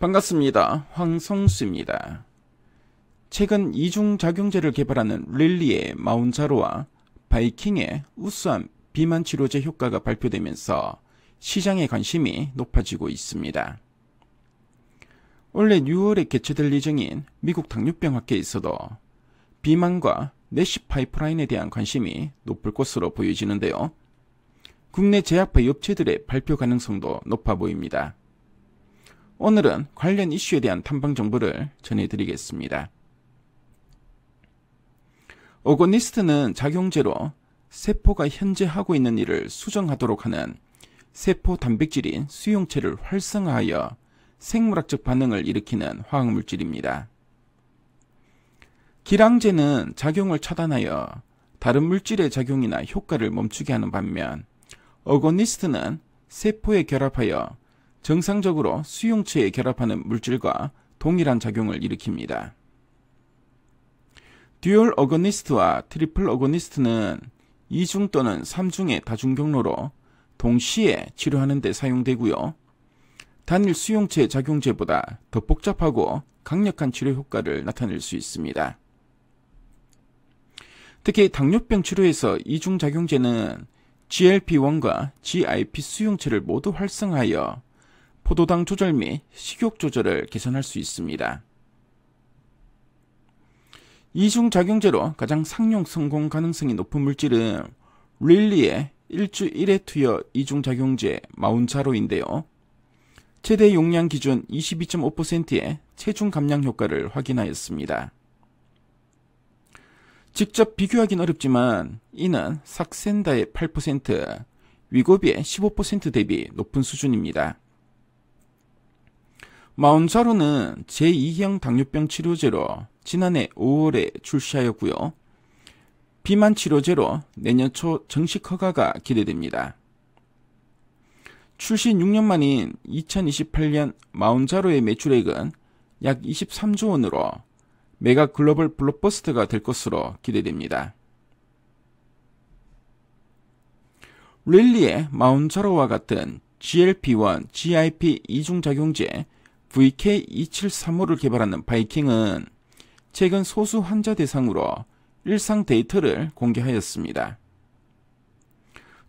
반갑습니다. 황성수입니다. 최근 이중작용제를 개발하는 릴리의 마운자로와 바이킹의 우수한 비만치료제 효과가 발표되면서 시장의 관심이 높아지고 있습니다. 원래 6월에 개최될 예정인 미국 당뇨병학회에서도 비만과 내시 파이프라인에 대한 관심이 높을 것으로 보여지는데요. 국내 제약파 업체들의 발표 가능성도 높아 보입니다. 오늘은 관련 이슈에 대한 탐방 정보를 전해드리겠습니다. 오고니스트는 작용제로 세포가 현재 하고 있는 일을 수정하도록 하는 세포 단백질인 수용체를 활성화하여 생물학적 반응을 일으키는 화학물질입니다. 기량제는 작용을 차단하여 다른 물질의 작용이나 효과를 멈추게 하는 반면 어고니스트는 세포에 결합하여 정상적으로 수용체에 결합하는 물질과 동일한 작용을 일으킵니다. 듀얼 어거니스트와 트리플 어거니스트는 2중 또는 3중의 다중 경로로 동시에 치료하는 데 사용되고요. 단일 수용체 작용제보다 더 복잡하고 강력한 치료 효과를 나타낼 수 있습니다. 특히 당뇨병 치료에서 이중 작용제는 GLP-1과 GIP 수용체를 모두 활성화하여 포도당 조절 및 식욕 조절을 개선할 수 있습니다. 이중작용제로 가장 상용 성공 가능성이 높은 물질은 릴리의 일주일에 투여 이중작용제 마운차로인데요 최대 용량 기준 22.5%의 체중 감량 효과를 확인하였습니다. 직접 비교하긴 어렵지만 이는 삭센다의 8%, 위고비의 15% 대비 높은 수준입니다. 마운사로는 제2형 당뇨병 치료제로 지난해 5월에 출시하였고요. 비만 치료제로 내년 초 정식 허가가 기대됩니다. 출시 6년 만인 2028년 마운자로의 매출액은 약 23조 원으로 메가 글로벌 블록버스터가 될 것으로 기대됩니다. 릴리의 마운자로와 같은 GLP-1, GIP 이중작용제, VK2735를 개발하는 바이킹은 최근 소수 환자 대상으로 일상 데이터를 공개하였습니다.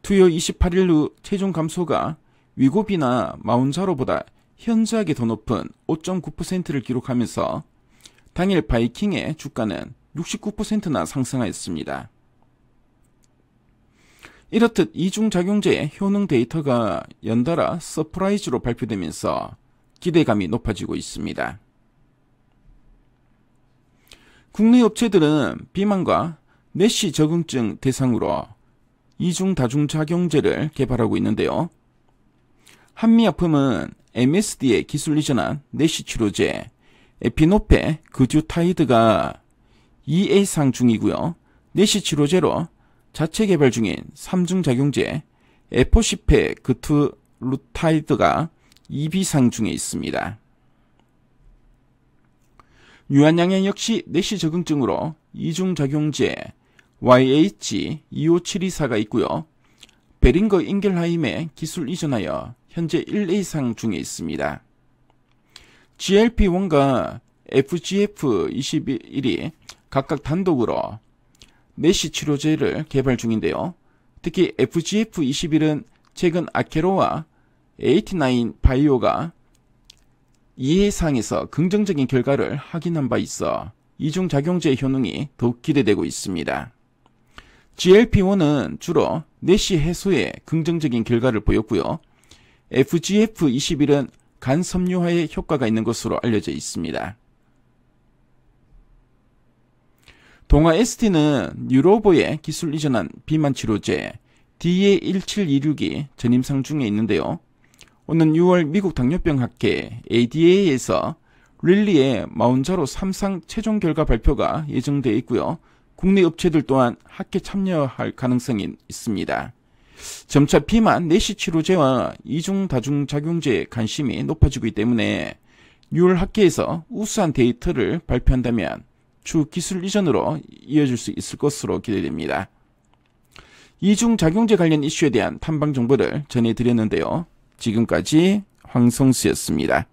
투여 28일 후 체중 감소가 위고비나 마운자로보다 현저하게 더 높은 5.9%를 기록하면서 당일 바이킹의 주가는 69%나 상승하였습니다. 이렇듯 이중작용제의 효능 데이터가 연달아 서프라이즈로 발표되면서 기대감이 높아지고 있습니다. 국내 업체들은 비만과 내시 적응증 대상으로 이중다중작용제를 개발하고 있는데요. 한미약품은 m s d 의 기술 이전한 내시 치료제 에피노페 그듀타이드가 2A상 중이고요. 내시 치료제로 자체 개발 중인 3중 작용제 에포시페 그투루타이드가 2비상 중에 있습니다. 유한양행 역시 내시 적응증으로 이중작용제 YH25724가 있고요. 베링거 인겔하임에 기술 이전하여 현재 1A상 중에 있습니다. GLP-1과 FGF21이 각각 단독으로 내시 치료제를 개발 중인데요. 특히 FGF21은 최근 아케로와 89 바이오가 이해상에서 긍정적인 결과를 확인한 바 있어 이중작용제의 효능이 더욱 기대되고 있습니다. GLP-1은 주로 내시 해소에 긍정적인 결과를 보였고요. FGF21은 간 섬유화에 효과가 있는 것으로 알려져 있습니다. 동화 ST는 뉴로보의 기술 이전한 비만 치료제 DA1726이 전임상 중에 있는데요. 오는 6월 미국 당뇨병학회 ADA에서 릴리의 마운자로 3상 최종 결과 발표가 예정돼 있고요. 국내 업체들 또한 학회 참여할 가능성이 있습니다. 점차 비만, 내시 치료제와 이중 다중 작용제의 관심이 높아지고 있기 때문에 6월 학회에서 우수한 데이터를 발표한다면 주 기술 이전으로 이어질 수 있을 것으로 기대됩니다. 이중 작용제 관련 이슈에 대한 탐방 정보를 전해드렸는데요. 지금까지 황성수였습니다.